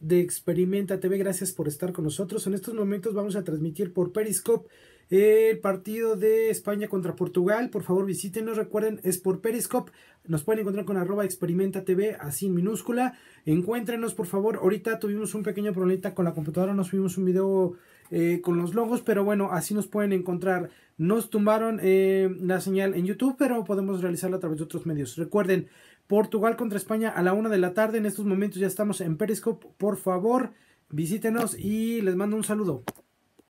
de Experimenta TV, gracias por estar con nosotros. En estos momentos vamos a transmitir por Periscope el partido de España contra Portugal. Por favor, visítenos. Recuerden, es por Periscope. Nos pueden encontrar con arroba experimenta TV, así en minúscula. Encuéntrenos, por favor. Ahorita tuvimos un pequeño problema con la computadora. Nos subimos un video eh, con los logos, pero bueno, así nos pueden encontrar. Nos tumbaron eh, la señal en YouTube, pero podemos realizarla a través de otros medios. Recuerden, Portugal contra España a la una de la tarde. En estos momentos ya estamos en Periscope. Por favor, visítenos y les mando un saludo.